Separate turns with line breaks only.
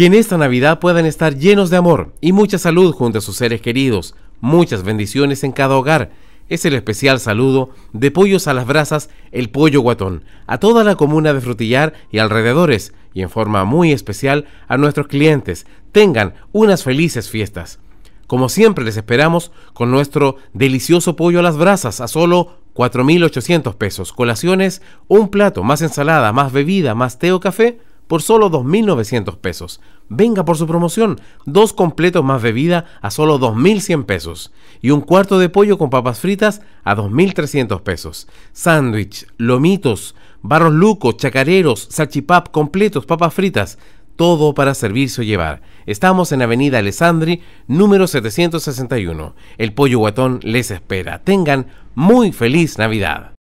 Que en esta
Navidad puedan estar llenos de amor y mucha salud junto a sus seres queridos. Muchas bendiciones en cada hogar. Es el especial saludo de Pollos a las Brasas, el Pollo Guatón, a toda la comuna de Frutillar y alrededores, y en forma muy especial a nuestros clientes. Tengan unas felices fiestas. Como siempre les esperamos con nuestro delicioso pollo a las brasas a solo 4.800 pesos. Colaciones, un plato, más ensalada, más bebida, más té o café por solo 2.900 pesos. Venga por su promoción, dos completos más bebida a solo 2.100 pesos y un cuarto de pollo con papas fritas a 2.300 pesos. Sándwich, lomitos, barros lucos, chacareros, salchipap completos, papas fritas, todo para servirse o llevar. Estamos en Avenida Alessandri, número 761. El pollo guatón les espera. Tengan muy feliz Navidad.